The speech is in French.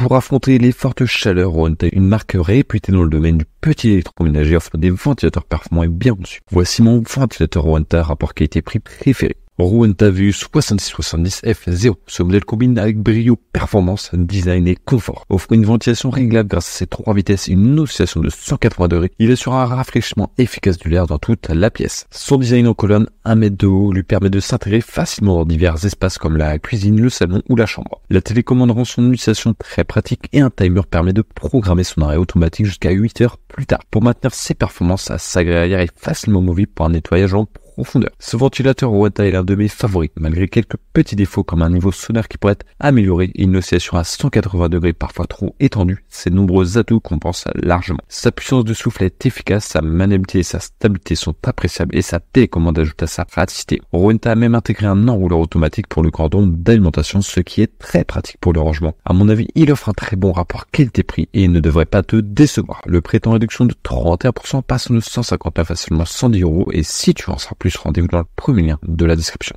pour affronter les fortes chaleurs, Rwanda est une marque réputée dans le domaine du petit électroménager offre des ventilateurs performants et bien conçus. Voici mon ventilateur Ronta rapport qualité-prix préféré. Rouentavus 6670F0. Ce modèle combine avec brio performance, design et confort. Offre une ventilation réglable grâce à ses trois vitesses et une oscillation de 180 Il assure un rafraîchissement efficace de l'air dans toute la pièce. Son design en colonne 1 mètre de haut lui permet de s'intégrer facilement dans divers espaces comme la cuisine, le salon ou la chambre. La télécommande rend son utilisation très pratique et un timer permet de programmer son arrêt automatique jusqu'à 8 heures plus tard. Pour maintenir ses performances, sa grille arrière est facilement mobile pour un nettoyage en ce ventilateur Wata est l'un de mes favoris, malgré quelques petits défauts comme un niveau sonore qui pourrait être amélioré et une oscillation à 180 degrés parfois trop étendue. Ses nombreux atouts compensent largement. Sa puissance de souffle est efficace, sa maniabilité et sa stabilité sont appréciables et sa télécommande ajoute à sa praticité. Rowenta a même intégré un enrouleur automatique pour le cordon d'alimentation, ce qui est très pratique pour le rangement. À mon avis, il offre un très bon rapport qualité-prix et ne devrait pas te décevoir. Le prêt en réduction de 31% passe de 159 à seulement 110 euros et si tu en sors plus je rendez-vous dans le premier lien de la description.